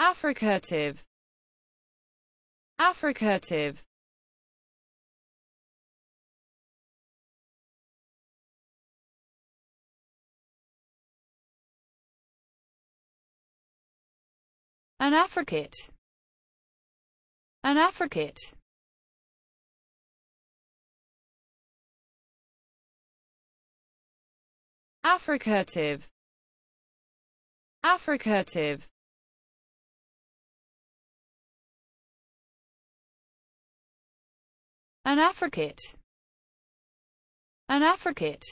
affricative affricative an affricate an affricate affricative affricative An affricate. An affricate.